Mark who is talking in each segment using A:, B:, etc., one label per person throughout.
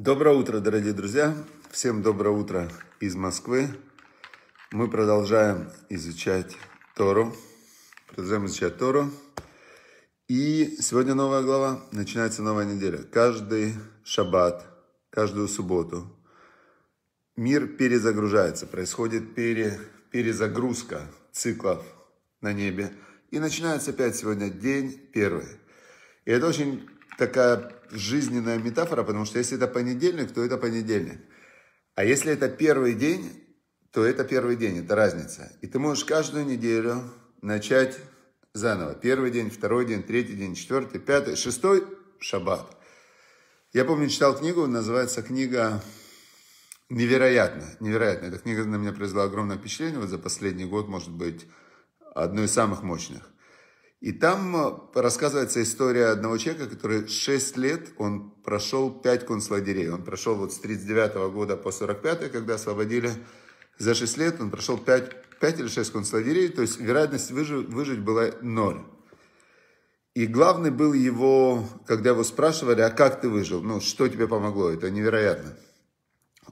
A: Доброе утро, дорогие друзья! Всем доброе утро из Москвы. Мы продолжаем изучать Тору. Продолжаем изучать Тору. И сегодня новая глава, начинается новая неделя. Каждый шаббат, каждую субботу мир перезагружается, происходит пере, перезагрузка циклов на небе. И начинается опять сегодня день первый. И это очень такая жизненная метафора, потому что если это понедельник, то это понедельник. А если это первый день, то это первый день, это разница. И ты можешь каждую неделю начать заново. Первый день, второй день, третий день, четвертый, пятый, шестой шаббат. Я помню, читал книгу, называется книга «Невероятно». Невероятно. Эта книга на меня произвела огромное впечатление. Вот за последний год, может быть, одной из самых мощных. И там э, рассказывается история одного человека, который 6 лет, он прошел 5 концлагерей. Он прошел вот с 39 -го года по 45 когда освободили. За 6 лет он прошел 5, 5 или 6 концлагерей, то есть вероятность выжить, выжить была ноль. И главный был его, когда его спрашивали, а как ты выжил? Ну, что тебе помогло? Это невероятно.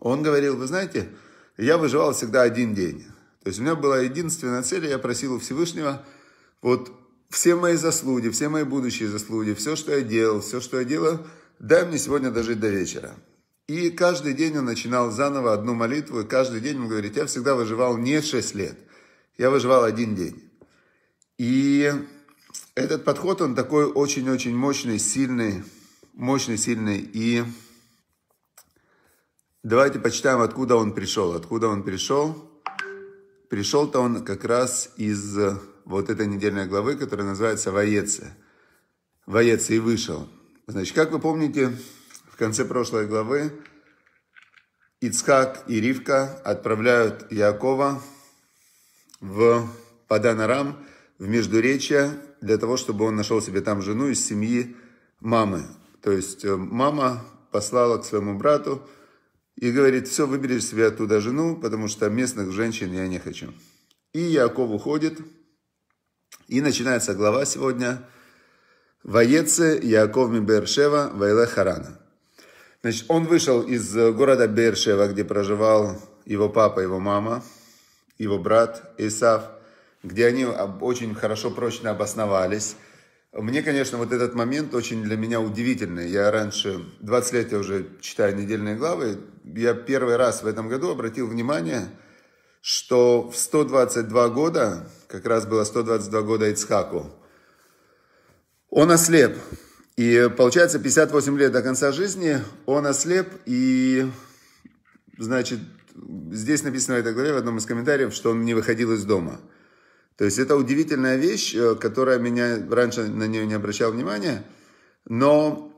A: Он говорил, вы знаете, я выживал всегда один день. То есть у меня была единственная цель, я просил у Всевышнего, вот все мои заслуги, все мои будущие заслуги, все, что я делал, все, что я делал, дай мне сегодня дожить до вечера. И каждый день он начинал заново одну молитву, и каждый день он говорит, я всегда выживал не 6 лет, я выживал один день. И этот подход, он такой очень-очень мощный, сильный, мощный, сильный. И давайте почитаем, откуда он пришел. Откуда он пришел? Пришел-то он как раз из вот этой недельной главы, которая называется «Воец», Воец и вышел». Значит, как вы помните, в конце прошлой главы Ицхак и Ривка отправляют Якова в Паданарам, в Междуречье, для того, чтобы он нашел себе там жену из семьи мамы. То есть э, мама послала к своему брату и говорит, все, выберешь себе оттуда жену, потому что местных женщин я не хочу. И Яков уходит, и начинается глава сегодня «Ваеце Яков Мибершева Вайле Харана». Значит, он вышел из города Бершева, где проживал его папа, его мама, его брат Исав, где они очень хорошо, прочно обосновались. Мне, конечно, вот этот момент очень для меня удивительный. Я раньше, 20 лет я уже читаю недельные главы, я первый раз в этом году обратил внимание – что в 122 года, как раз было 122 года Ицхаку, он ослеп. И получается 58 лет до конца жизни он ослеп. И, значит, здесь написано в этой главе, в одном из комментариев, что он не выходил из дома. То есть это удивительная вещь, э, которая меня раньше на нее не обращал внимания. Но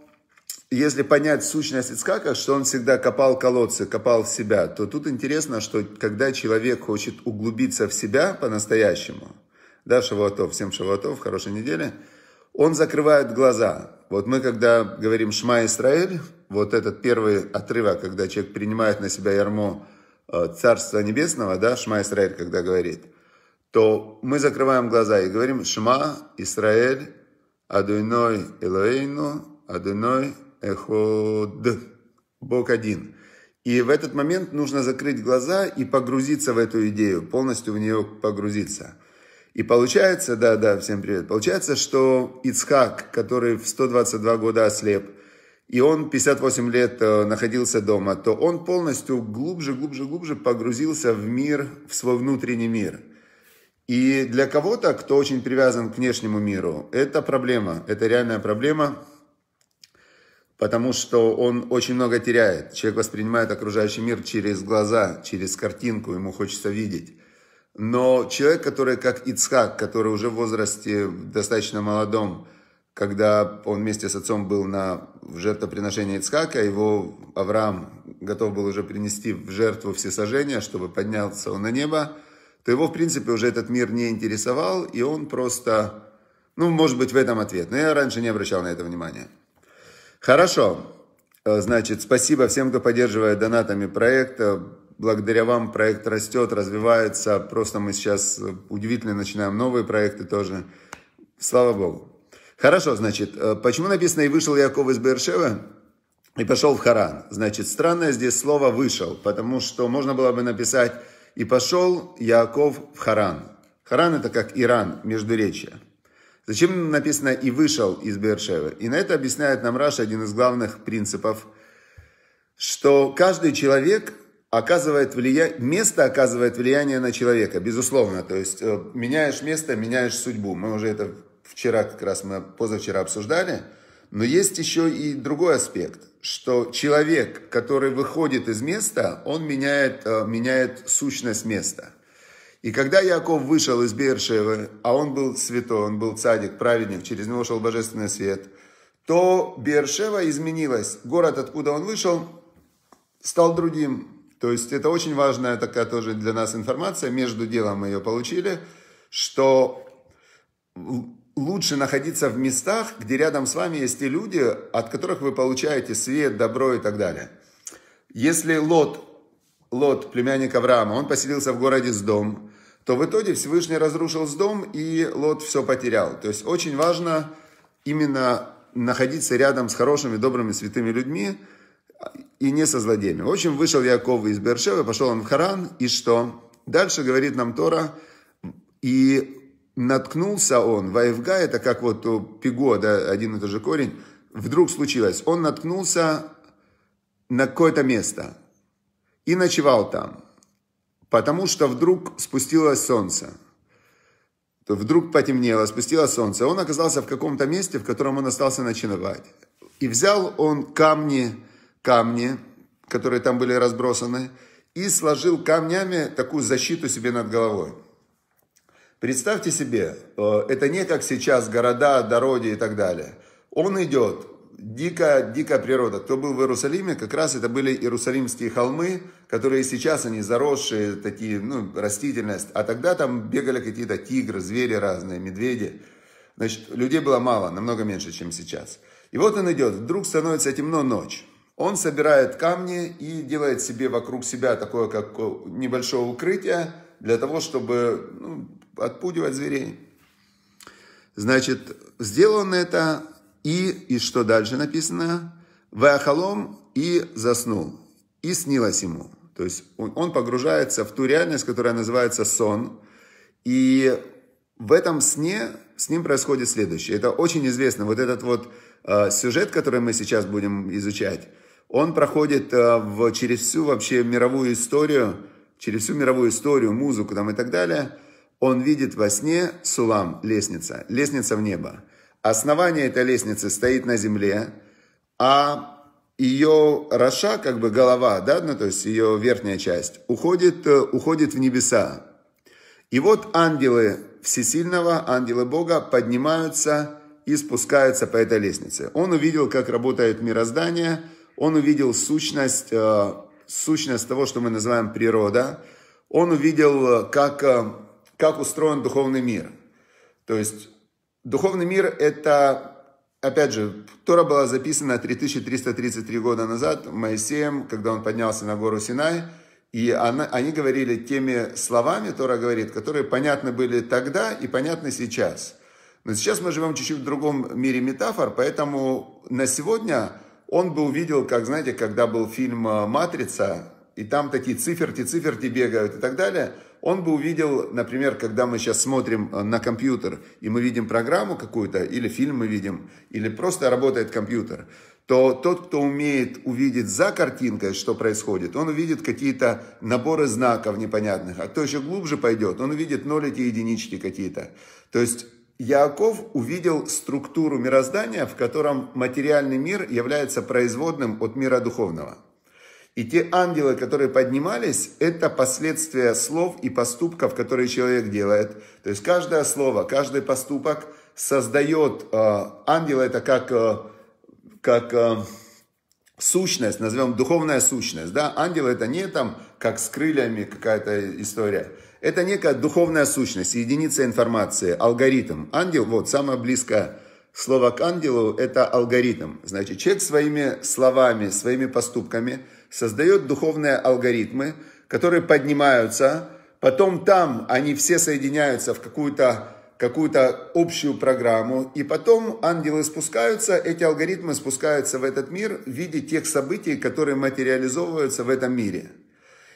A: если понять сущность Ицкака, что он всегда копал колодцы, копал в себя, то тут интересно, что когда человек хочет углубиться в себя по-настоящему, да, Шавуатов, всем Шавуатов, хорошей недели, он закрывает глаза. Вот мы, когда говорим «Шма Исраэль», вот этот первый отрывок, когда человек принимает на себя ярмо э, Царства Небесного, да, «Шма Исраэль», когда говорит, то мы закрываем глаза и говорим «Шма Исраэль Адуйной Элоэйну Адуйной эход, Бог один. И в этот момент нужно закрыть глаза и погрузиться в эту идею, полностью в нее погрузиться. И получается, да, да, всем привет, получается, что Ицхак, который в 122 года ослеп, и он 58 лет э, находился дома, то он полностью глубже, глубже, глубже погрузился в мир, в свой внутренний мир. И для кого-то, кто очень привязан к внешнему миру, это проблема, это реальная проблема – потому что он очень много теряет. Человек воспринимает окружающий мир через глаза, через картинку, ему хочется видеть. Но человек, который как Ицхак, который уже в возрасте достаточно молодом, когда он вместе с отцом был на жертвоприношении Ицхака, его Авраам готов был уже принести в жертву всесожжение, чтобы поднялся он на небо, то его, в принципе, уже этот мир не интересовал, и он просто... Ну, может быть, в этом ответ. Но я раньше не обращал на это внимания. Хорошо. Э, значит, спасибо всем, кто поддерживает донатами проекта. Э, благодаря вам проект растет, развивается. Просто мы сейчас э, удивительно начинаем новые проекты тоже. Слава Богу. Хорошо, значит, почему написано «И вышел Яков из Бершева?» и пошел в Харан. Значит, странное здесь слово «вышел», потому что можно было бы написать «И пошел Яков в Харан». Харан – это как Иран, междуречие. Зачем написано «и вышел из Бершева. И на это объясняет нам Раша один из главных принципов, что каждый человек оказывает влия... место оказывает влияние на человека, безусловно. То есть э, меняешь место, меняешь судьбу. Мы уже это вчера как раз, мы позавчера обсуждали. Но есть еще и другой аспект, что человек, который выходит из места, он меняет, э, меняет сущность места – и когда Яков вышел из Бершевы, а он был святой, он был цадик, праведник, через него шел божественный свет, то Бершева изменилась. Город, откуда он вышел, стал другим. То есть это очень важная такая тоже для нас информация. Между делом мы ее получили, что лучше находиться в местах, где рядом с вами есть те люди, от которых вы получаете свет, добро и так далее. Если Лот, Лот, племянник Авраама, он поселился в городе с дом, то в итоге Всевышний разрушил с дом, и Лот все потерял. То есть очень важно именно находиться рядом с хорошими, добрыми, святыми людьми а, и не со злодеями. В общем, вышел Яков из Бершева пошел он в Харан, и что? Дальше говорит нам Тора, и наткнулся он, ваевга, это как вот у пиго, да, один и тот же корень, вдруг случилось, он наткнулся на какое-то место и ночевал там потому что вдруг спустилось солнце. Вдруг потемнело, спустило солнце. Он оказался в каком-то месте, в котором он остался ночевать. И взял он камни, камни, которые там были разбросаны, и сложил камнями такую защиту себе над головой. Представьте себе, э, это не как сейчас города, дороги и так далее. Он идет, дикая, дикая природа. Кто был в Иерусалиме, как раз это были Иерусалимские холмы, которые сейчас они заросшие, такие, ну, растительность. А тогда там бегали какие-то тигры, звери разные, медведи. Значит, людей было мало, намного меньше, чем сейчас. И вот он идет, вдруг становится темно ночь. Он собирает камни и делает себе вокруг себя такое, как небольшое укрытие, для того, чтобы ну, отпугивать зверей. Значит, сделано это и, и что дальше написано? Вахалом и заснул. И снилось ему. То есть он, он погружается в ту реальность, которая называется сон. И в этом сне с ним происходит следующее. Это очень известно. Вот этот вот э, сюжет, который мы сейчас будем изучать, он проходит э, в, через всю вообще мировую историю, через всю мировую историю, музыку там и так далее. Он видит во сне сулам, лестница, лестница в небо. Основание этой лестницы стоит на земле, а ее раша, как бы голова, да, ну, то есть ее верхняя часть, уходит, э, уходит в небеса. И вот ангелы Всесильного, ангелы Бога поднимаются и спускаются по этой лестнице. Он увидел, как работает мироздание, он увидел сущность, э, сущность того, что мы называем природа, он увидел, э, как, как устроен духовный мир. То есть Духовный мир – это, опять же, Тора была записана 3333 года назад Моисеем, когда он поднялся на гору Синай, и она, они говорили теми словами, Тора говорит, которые понятны были тогда и понятны сейчас. Но сейчас мы живем чуть-чуть в другом мире метафор, поэтому на сегодня он бы увидел, как, знаете, когда был фильм «Матрица», и там такие циферки, циферки бегают и так далее – он бы увидел, например, когда мы сейчас смотрим э, на компьютер, и мы видим программу какую-то, или фильм мы видим, или просто работает компьютер, то тот, кто умеет увидеть за картинкой, что происходит, он увидит какие-то наборы знаков непонятных. А кто еще глубже пойдет, он увидит нолики и единички какие-то. То есть Яаков увидел структуру мироздания, в котором материальный мир является производным от мира духовного. И те ангелы, которые поднимались, это последствия слов и поступков, которые человек делает. То есть каждое слово, каждый поступок создает э, ангела, это как, э, как э, сущность, назовем духовная сущность. Да? Ангел это не там, как с крыльями какая-то история. Это некая духовная сущность, единица информации, алгоритм. Ангел, вот самое близкое слово к ангелу, это алгоритм. Значит, человек своими словами, своими поступками – создает духовные алгоритмы, которые поднимаются, потом там они все соединяются в какую-то какую общую программу, и потом ангелы спускаются, эти алгоритмы спускаются в этот мир в виде тех событий, которые материализовываются в этом мире.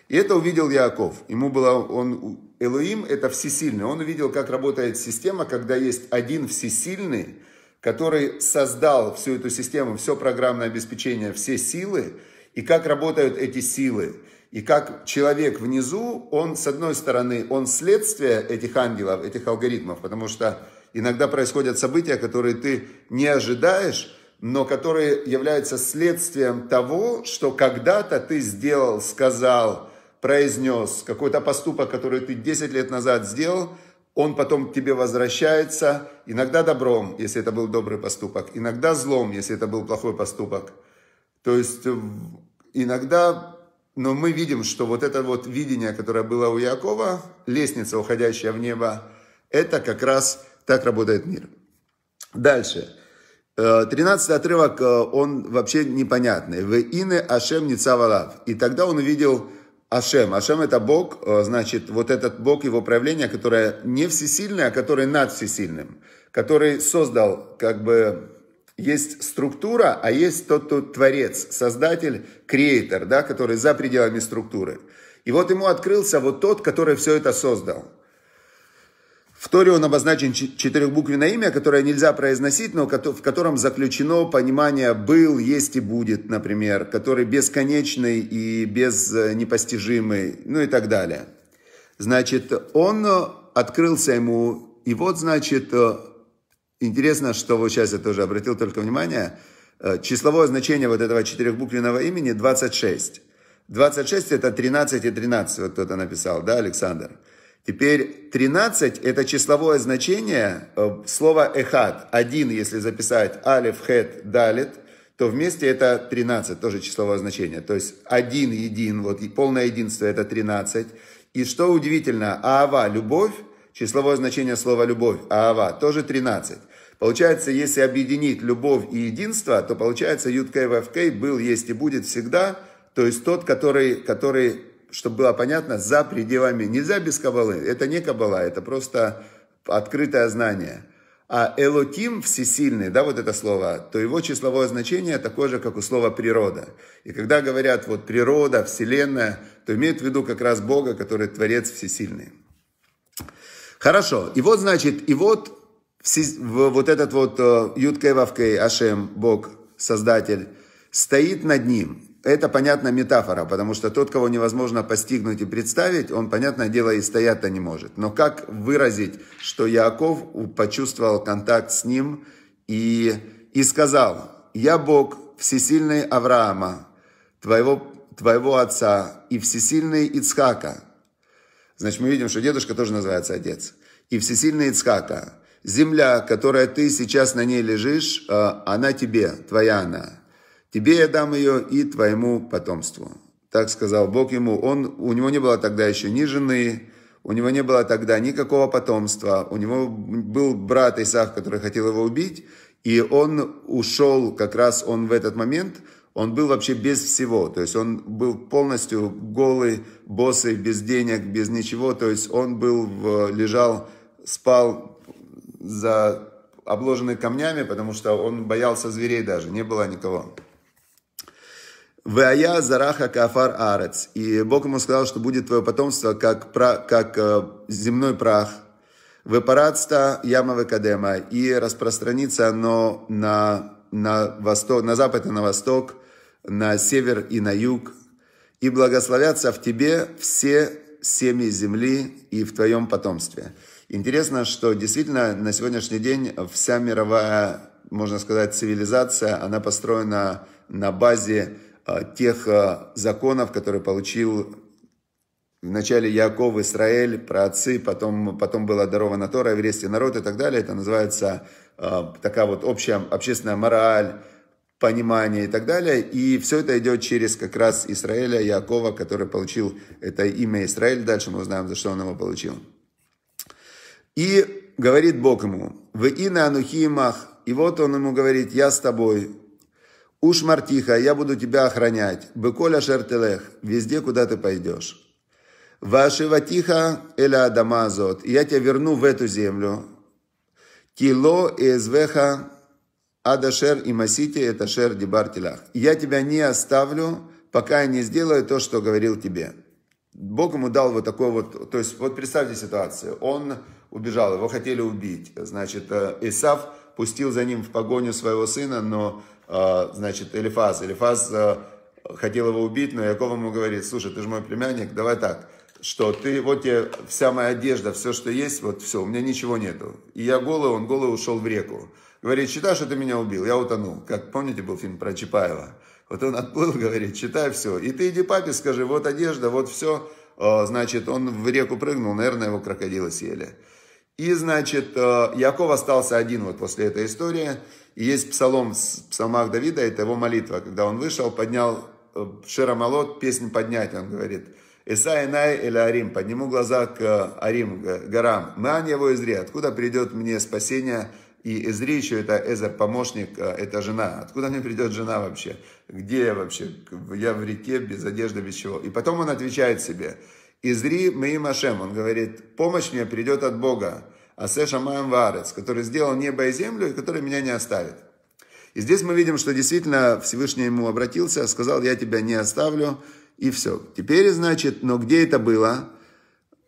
A: И это увидел Яков. Ему было, он, Элоим – это всесильный. Он увидел, как работает система, когда есть один всесильный, который создал всю эту систему, все программное обеспечение, все силы – и как работают эти силы. И как человек внизу, он, с одной стороны, он следствие этих ангелов, этих алгоритмов, потому что иногда происходят события, которые ты не ожидаешь, но которые являются следствием того, что когда-то ты сделал, сказал, произнес, какой-то поступок, который ты 10 лет назад сделал, он потом к тебе возвращается, иногда добром, если это был добрый поступок, иногда злом, если это был плохой поступок. То есть иногда, но мы видим, что вот это вот видение, которое было у Якова, лестница, уходящая в небо, это как раз так работает мир. Дальше. Э, тринадцатый отрывок, э, он вообще непонятный. «Вы ины Ашем Ницавалав». И тогда он увидел Ашем. Ашем это Бог, э, значит, вот этот Бог, его проявление, которое не всесильное, а которое над всесильным, который создал как бы есть структура, а есть тот, тот творец, создатель, креатор, да, который за пределами структуры. И вот ему открылся вот тот, который все это создал. В Торе он обозначен четырехбуквенное имя, которое нельзя произносить, но в котором заключено понимание «был», «есть» и «будет», например, который бесконечный и без э, непостижимый, ну и так далее. Значит, он э, открылся ему, и вот, значит, э, Интересно, что вот сейчас я тоже обратил только внимание, э, числовое значение вот этого четырехбуквенного имени 26. 26 это 13 и 13, вот кто-то написал, да, Александр? Теперь 13 это числовое значение э, слова эхад, один, если записать алиф, хет, далит, то вместе это 13, тоже числовое значение. То есть один, един, вот и полное единство это 13. И что удивительно, аава, любовь, числовое значение слова любовь, аава, тоже 13. Получается, если объединить любовь и единство, то получается ЮДКВФК был, есть и будет всегда, то есть тот, который, который чтобы было понятно, за пределами, нельзя без кабалы, это не кабала, это просто открытое знание. А элоким всесильный, да, вот это слово, то его числовое значение такое же, как у слова природа. И когда говорят вот природа, вселенная, то имеют в виду как раз Бога, который творец всесильный. Хорошо, и вот значит, и вот в вот этот вот э, Юткей Вавкей, Ашем, Бог, Создатель, стоит над ним. Это, понятно, метафора, потому что тот, кого невозможно постигнуть и представить, он, понятное дело, и стоять-то не может. Но как выразить, что Яков почувствовал контакт с ним и, и сказал, «Я Бог, всесильный Авраама, твоего, твоего отца, и всесильный Ицхака». Значит, мы видим, что дедушка тоже называется отец. «И всесильный Ицхака» земля, которая ты сейчас на ней лежишь, э, она тебе, твоя она. Тебе я дам ее и твоему потомству. Так сказал Бог ему. Он, у него не было тогда еще ни жены, у него не было тогда никакого потомства. У него был брат Исаак, который хотел его убить. И он ушел, как раз он в этот момент, он был вообще без всего. То есть он был полностью голый, босый, без денег, без ничего. То есть он был, лежал, спал за обложенный камнями, потому что он боялся зверей даже, не было никого. Вая зараха кафар арец. И Бог ему сказал, что будет твое потомство как, пра, как э, земной прах. Вепаратста ямовы кадема. И распространится оно на, на, восток, на запад и на восток, на север и на юг. И благословятся в тебе все семьи земли и в твоем потомстве. Интересно, что действительно на сегодняшний день вся мировая, можно сказать, цивилизация, она построена на базе а, тех а, законов, которые получил Вначале Яков, Израиль, праотцы, потом, потом была дарована Тора, еврейский народ и так далее. Это называется а, такая вот общая, общественная мораль, понимание и так далее. И все это идет через как раз Израиля, Якова, который получил это имя Израиль. Дальше мы узнаем, за что он его получил. И говорит Бог ему, «Вы ина анухи мах». И вот он ему говорит, «Я с тобой». «Уж мартиха, я буду тебя охранять». «Быколя шертелех», «Везде, куда ты пойдешь». «Вашиватиха эля адамазот». «Я тебя верну в эту землю». «Кило и извеха адашер и масите это шер дебартилах». «Я тебя не оставлю, пока я не сделаю то, что говорил тебе». Бог ему дал вот такой вот, то есть вот представьте ситуацию, он убежал, его хотели убить. Значит, э, Исав пустил за ним в погоню своего сына, но, э, значит, Элифаз. Элифаз э, хотел его убить, но Яков ему говорит, слушай, ты же мой племянник, давай так, что ты, вот тебе вся моя одежда, все, что есть, вот все, у меня ничего нету. И я голый, он голый ушел в реку. Говорит, считай, что ты меня убил, я утонул. Как, помните, был фильм про Чапаева? Вот он отплыл, говорит, читай все. И ты иди папе скажи, вот одежда, вот все. Значит, он в реку прыгнул, наверное, его крокодилы съели. И, значит, э, Яков остался один вот после этой истории. И есть псалом в псалмах Давида, это его молитва. Когда он вышел, поднял э, Широмолот песнь поднять, он говорит. Исай Инай или Арим, подниму глаза к э, Арим, к горам. Ман его Изри, откуда придет мне спасение? И Изри еще это Эзер, помощник, это жена. Откуда мне придет жена вообще? Где я вообще? Я в реке, без одежды, без чего. И потом он отвечает себе – Изри Меим Ашем, он говорит, помощь мне придет от Бога, Асе Шамаем Варец, который сделал небо и землю, и который меня не оставит. И здесь мы видим, что действительно Всевышний ему обратился, сказал, я тебя не оставлю, и все. Теперь, значит, но где это было?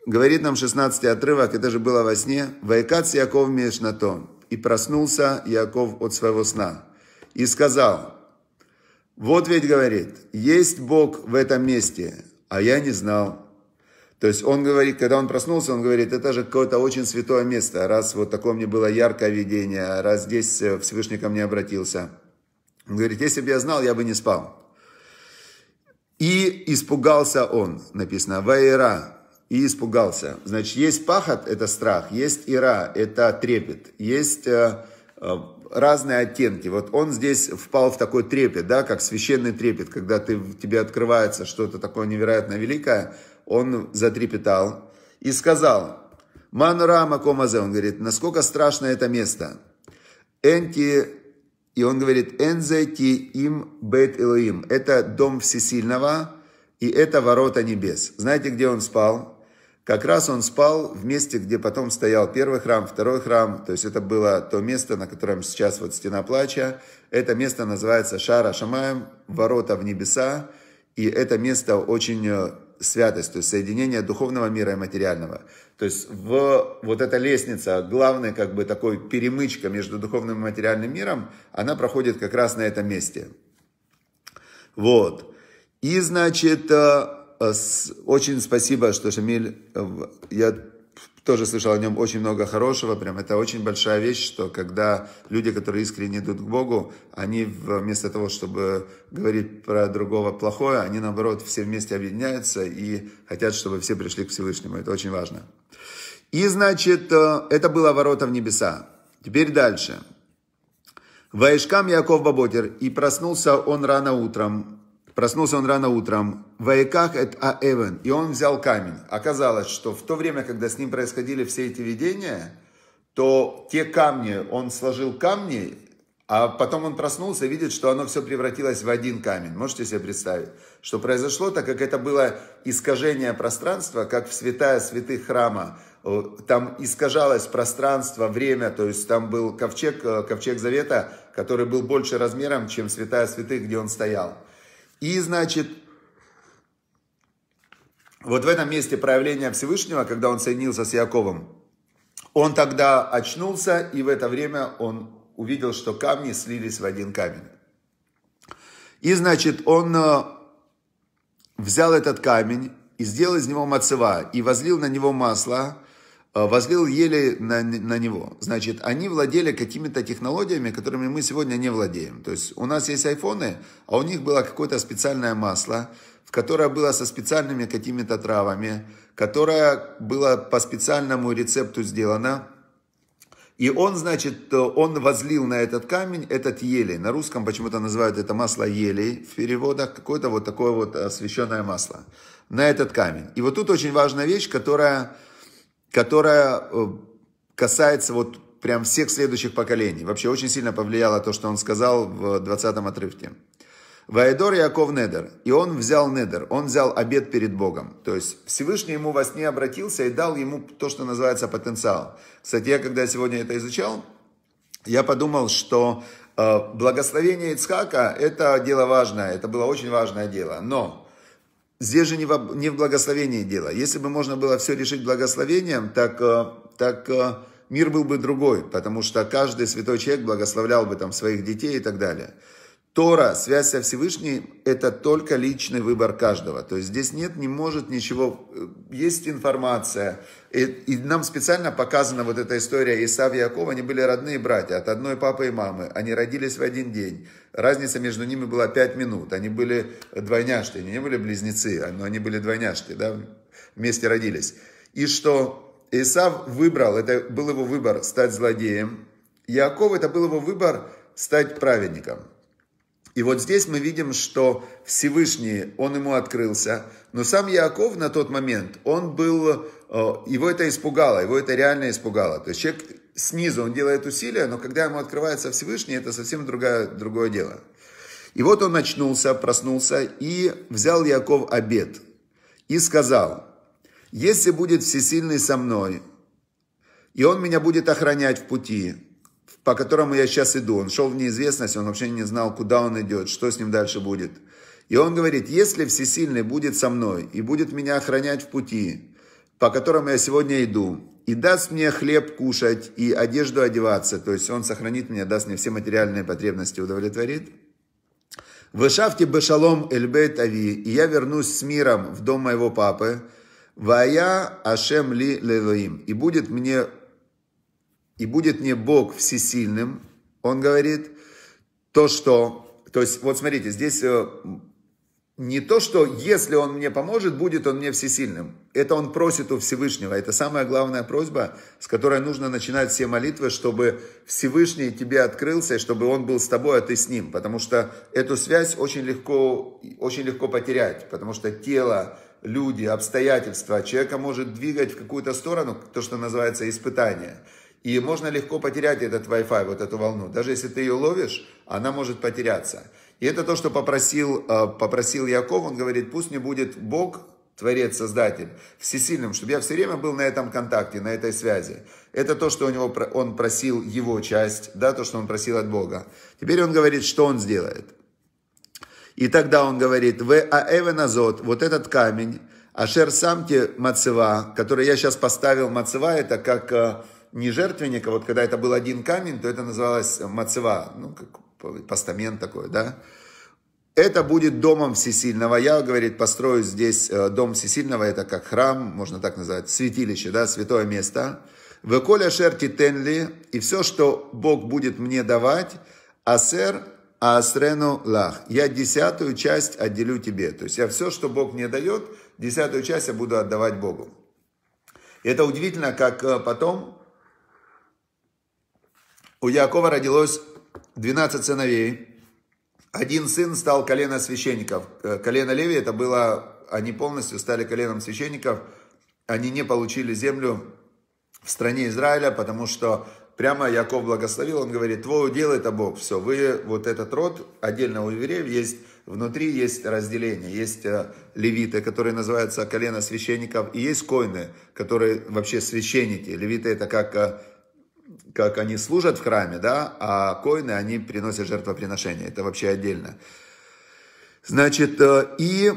A: Говорит нам 16 отрывок, это же было во сне. «Вайкац Яков том И проснулся Яков от своего сна. И сказал, вот ведь, говорит, есть Бог в этом месте, а я не знал. То есть он говорит, когда он проснулся, он говорит, это же какое-то очень святое место, раз вот такое мне было яркое видение, раз здесь э, Всевышний ко мне обратился. Он говорит, если бы я знал, я бы не спал. И испугался он, написано, Ваира, и испугался. Значит, есть пахот, это страх, есть ира, это трепет, есть э, э, разные оттенки. Вот он здесь впал в такой трепет, да, как священный трепет, когда ты, тебе открывается что-то такое невероятно великое, он затрепетал и сказал, Манурама комазе», он говорит, «насколько страшно это место». «Энти», и он говорит, «Энзе им бет Элоим». Это дом всесильного, и это ворота небес. Знаете, где он спал? Как раз он спал в месте, где потом стоял первый храм, второй храм. То есть это было то место, на котором сейчас вот стена плача. Это место называется Шара Шамаем, ворота в небеса. И это место очень э, святость, то есть соединение духовного мира и материального. То есть в, вот эта лестница, главная как бы такой перемычка между духовным и материальным миром, она проходит как раз на этом месте. Вот. И, значит, э, э, очень спасибо, что Шамиль, э, я тоже слышал о нем очень много хорошего. Прям это очень большая вещь, что когда люди, которые искренне идут к Богу, они вместо того, чтобы говорить про другого плохое, они наоборот все вместе объединяются и хотят, чтобы все пришли к Всевышнему. Это очень важно. И значит, э, это было ворота в небеса. Теперь дальше. Ваишкам Яков Баботер. И проснулся он рано утром. Проснулся он рано утром. Ваеках эт аэвен. И он взял камень. Оказалось, что в то время, когда с ним происходили все эти видения, то те камни, он сложил камни, а потом он проснулся и видит, что оно все превратилось в один камень. Можете себе представить, что произошло, так как это было искажение пространства, как в святая святых храма. Э, там искажалось пространство, время, то есть там был ковчег, э, ковчег завета, который был больше размером, чем святая святых, где он стоял. И, значит, вот в этом месте проявления Всевышнего, когда он соединился с Яковом, он тогда очнулся, и в это время он увидел, что камни слились в один камень. И, значит, он э, взял этот камень и сделал из него мацева, и возлил на него масло – Э, возлил еле на, на него. Значит, они владели какими-то технологиями, которыми мы сегодня не владеем. То есть у нас есть айфоны, а у них было какое-то специальное масло, в которое было со специальными какими-то травами, которое было по специальному рецепту сделано. И он, значит, он возлил на этот камень этот елей. На русском почему-то называют это масло елей в переводах. Какое-то вот такое вот освященное э, масло. На этот камень. И вот тут очень важная вещь, которая которая э, касается вот прям всех следующих поколений. Вообще очень сильно повлияло то, что он сказал в 20 отрывке. Ваидор Яков Недер. И он взял Недер, он взял обед перед Богом. То есть Всевышний ему во сне обратился и дал ему то, что называется потенциал. Кстати, я когда сегодня это изучал, я подумал, что э, благословение Ицхака – это дело важное, это было очень важное дело. Но Здесь же не в, не в благословении дело. Если бы можно было все решить благословением, так, э, так э, мир был бы другой, потому что каждый святой человек благословлял бы там своих детей и так далее. Тора, связь со Всевышним, это только личный выбор каждого. То есть здесь нет, не может ничего, э, есть информация. И, и нам специально показана вот эта история Исав и Якова, они были родные братья от одной папы и мамы. Они родились в один день. Разница между ними была пять минут. Они были двойняшки, они не были близнецы, а, но они были двойняшки, да, вместе родились. И что Исав выбрал, это был его выбор стать злодеем. Яков, это был его выбор стать праведником. И вот здесь мы видим, что Всевышний, он ему открылся, но сам Яков на тот момент, он был, э, его это испугало, его это реально испугало. То есть человек снизу, он делает усилия, но когда ему открывается Всевышний, это совсем другое, другое дело. И вот он очнулся, проснулся и взял Яков обед и сказал, если будет всесильный со мной, и он меня будет охранять в пути, по которому я сейчас иду. Он шел в неизвестность, он вообще не знал, куда он идет, что с ним дальше будет. И он говорит, если Всесильный будет со мной и будет меня охранять в пути, по которому я сегодня иду, и даст мне хлеб кушать и одежду одеваться, то есть он сохранит меня, даст мне все материальные потребности, удовлетворит. Вышавте бешалом эльбейт ави, и я вернусь с миром в дом моего папы, вая ашем ли лелоим, и будет мне и будет мне Бог всесильным, он говорит, то, что... То есть, вот смотрите, здесь э, не то, что если он мне поможет, будет он мне всесильным. Это он просит у Всевышнего. Это самая главная просьба, с которой нужно начинать все молитвы, чтобы Всевышний тебе открылся, и чтобы он был с тобой, а ты с ним. Потому что эту связь очень легко, очень легко потерять. Потому что тело, люди, обстоятельства человека может двигать в какую-то сторону, то, что называется испытание. И можно легко потерять этот Wi-Fi, вот эту волну. Даже если ты ее ловишь, она может потеряться. И это то, что попросил, э, попросил Яков. Он говорит, пусть не будет Бог, Творец, Создатель, Всесильным, чтобы я все время был на этом контакте, на этой связи. Это то, что у него, он просил его часть, да, то, что он просил от Бога. Теперь он говорит, что он сделает. И тогда он говорит, «Ве аэвеназот, вот этот камень, ашер самте мацева, который я сейчас поставил, мацева это как э, не жертвенника, вот когда это был один камень, то это называлось мацева, ну, как постамент такой, да. Это будет домом всесильного. Я, говорит, построю здесь э, дом всесильного, это как храм, можно так назвать, святилище, да, святое место. Веколя шерти тенли, и все, что Бог будет мне давать, асер асрену лах. Я десятую часть отделю тебе. То есть я все, что Бог мне дает, десятую часть я буду отдавать Богу. И это удивительно, как э, потом у Якова родилось 12 сыновей. Один сын стал колено священников. Э, колено Леви это было, они полностью стали коленом священников. Они не получили землю в стране Израиля, потому что прямо Яков благословил, он говорит, твой удел это Бог, все, вы вот этот род, отдельно у евреев есть, внутри есть разделение, есть э, левиты, которые называются колено священников, и есть коины, которые вообще священники. Левиты это как э, как они служат в храме, да, а коины, они приносят жертвоприношения. Это вообще отдельно. Значит, э, и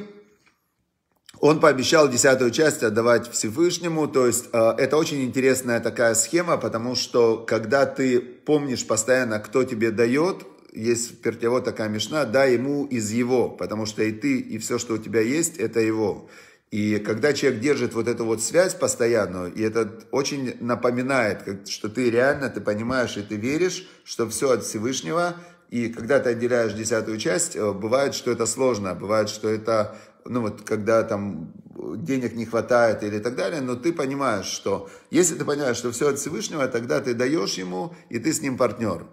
A: он пообещал десятую часть отдавать Всевышнему. То есть э, это очень интересная такая схема, потому что когда ты помнишь постоянно, кто тебе дает, есть в такая мешна, дай ему из его, потому что и ты, и все, что у тебя есть, это его. И когда человек держит вот эту вот связь постоянную, и это очень напоминает, что ты реально, ты понимаешь и ты веришь, что все от Всевышнего, и когда ты отделяешь десятую часть, э, бывает, что это сложно, бывает, что это, ну вот, когда там э, денег не хватает или так далее, но ты понимаешь, что если ты понимаешь, что все от Всевышнего, тогда ты даешь ему, и ты с ним партнер.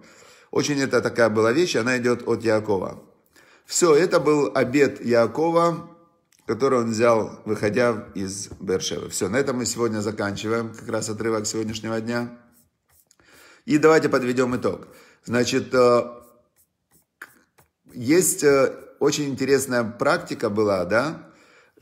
A: Очень это такая была вещь, она идет от Якова. Все, это был обед Якова, которую он взял, выходя из Бершева. Все, на этом мы сегодня заканчиваем, как раз отрывок сегодняшнего дня. И давайте подведем итог. Значит, э, есть э, очень интересная практика была, да,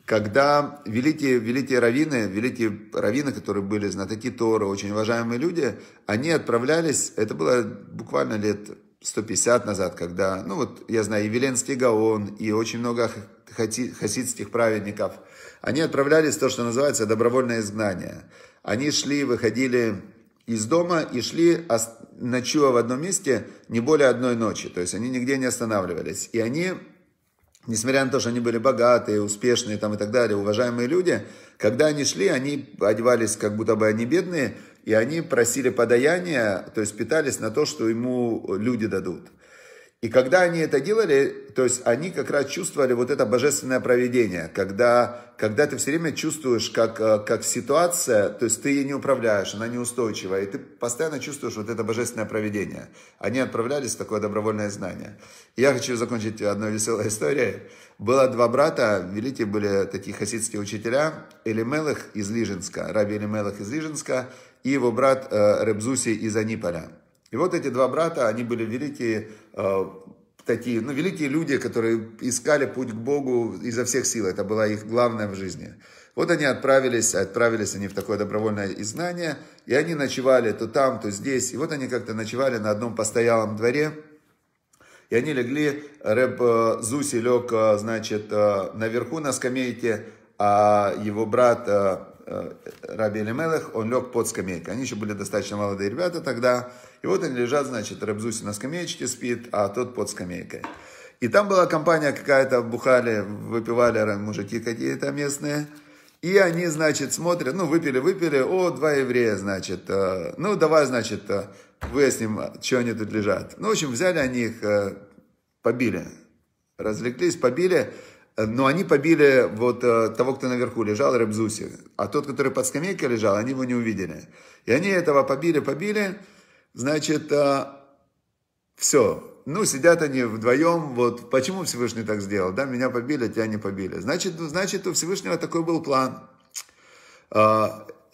A: когда великие, великие раввины, великие раввины, которые были знатоки Торы, очень уважаемые люди, они отправлялись, это было буквально лет 150 назад, когда, ну вот, я знаю, и Веленский Гаон, и очень много хасидских праведников, они отправлялись в то, что называется добровольное изгнание. Они шли, выходили из дома и шли, ночуя в одном месте, не более одной ночи. То есть они нигде не останавливались. И они, несмотря на то, что они были богатые, успешные там, и так далее, уважаемые люди, когда они шли, они одевались, как будто бы они бедные, и они просили подаяния, то есть питались на то, что ему люди дадут. И когда они это делали, то есть они как раз чувствовали вот это божественное проведение, когда, когда ты все время чувствуешь, как, э, как ситуация, то есть ты ее не управляешь, она неустойчива, и ты постоянно чувствуешь вот это божественное проведение. Они отправлялись в такое добровольное знание. я хочу закончить одной веселой историей. Было два брата, великие были такие хасидские учителя, Элимелых из Лижинска, Раби Элимелых из Лижинска, и его брат э, Ребзуси из Аниполя. И вот эти два брата, они были великие Э, такие, ну, великие люди, которые искали путь к Богу изо всех сил. Это было их главное в жизни. Вот они отправились, отправились они в такое добровольное изгнание, и они ночевали то там, то здесь. И вот они как-то ночевали на одном постоялом дворе, и они легли, Рэб э, Зуси лег, э, значит, наверху на скамейке, а его брат Э, Раби Элемелех, он лег под скамейкой. Они еще были достаточно молодые ребята тогда. И вот они лежат, значит, Рабзуси на скамеечке спит, а тот под скамейкой. И там была компания какая-то, бухали, выпивали мужики какие-то местные. И они, значит, смотрят, ну, выпили-выпили, о, два еврея, значит, э, ну, давай, значит, э, выясним, что они тут лежат. Ну, в общем, взяли они их, побили, развлеклись, побили, Э, но они побили вот э, того, кто наверху лежал, Рабзуси. А тот, который под скамейкой лежал, они его не увидели. И они этого побили, побили. Значит, э, все. Ну, сидят они вдвоем. Вот почему Всевышний так сделал? Да, меня побили, а тебя не побили. Значит, ну, значит у Всевышнего такой был план.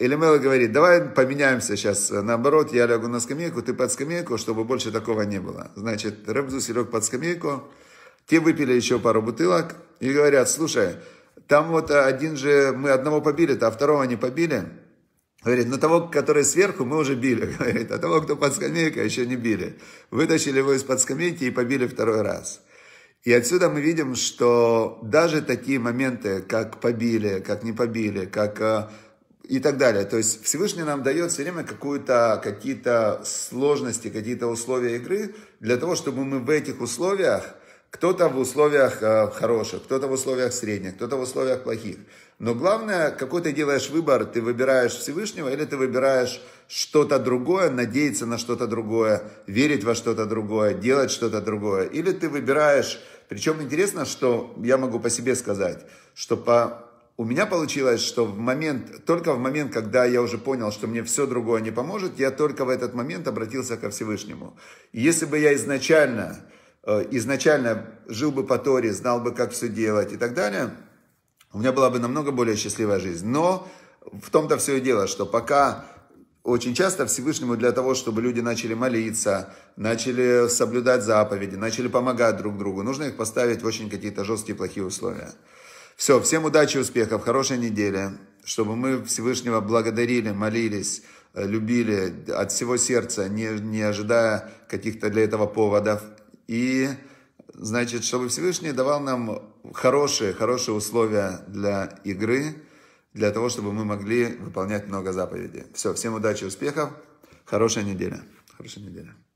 A: Элемела говорит, давай поменяемся сейчас. Наоборот, я лягу на скамейку, ты под скамейку, чтобы больше такого не было. Значит, Рабзуси лег под скамейку. Те выпили еще пару бутылок и говорят, слушай, там вот один же, мы одного побили а второго не побили. Говорит, ну того, который сверху, мы уже били, говорит, а того, кто под скамейкой, еще не били. Вытащили его из-под скамейки и побили второй раз. И отсюда мы видим, что даже такие моменты, как побили, как не побили, как э, и так далее. То есть Всевышний нам дает все время какую-то, какие-то сложности, какие-то условия игры для того, чтобы мы в этих условиях кто-то в условиях э, хороших, кто-то в условиях средних, кто-то в условиях плохих. Но главное, какой ты делаешь выбор, ты выбираешь Всевышнего или ты выбираешь что-то другое, надеяться на что-то другое, верить во что-то другое, делать что-то другое. Или ты выбираешь, причем интересно, что я могу по себе сказать, что по у меня получилось, что в момент, только в момент, когда я уже понял, что мне все другое не поможет, я только в этот момент обратился ко Всевышнему. И если бы я изначально Э, изначально жил бы по Торе, знал бы, как все делать и так далее, у меня была бы намного более счастливая жизнь. Но в том-то все и дело, что пока очень часто Всевышнему для того, чтобы люди начали молиться, начали соблюдать заповеди, начали помогать друг другу, нужно их поставить в очень какие-то жесткие плохие условия. Все, всем удачи, успехов, хорошей недели, чтобы мы Всевышнего благодарили, молились, э, любили от всего сердца, не, не ожидая каких-то для этого поводов. И, значит, чтобы Всевышний давал нам хорошие, хорошие условия для игры, для того, чтобы мы могли выполнять много заповедей. Все, всем удачи, успехов, хорошая неделя. Хорошая неделя.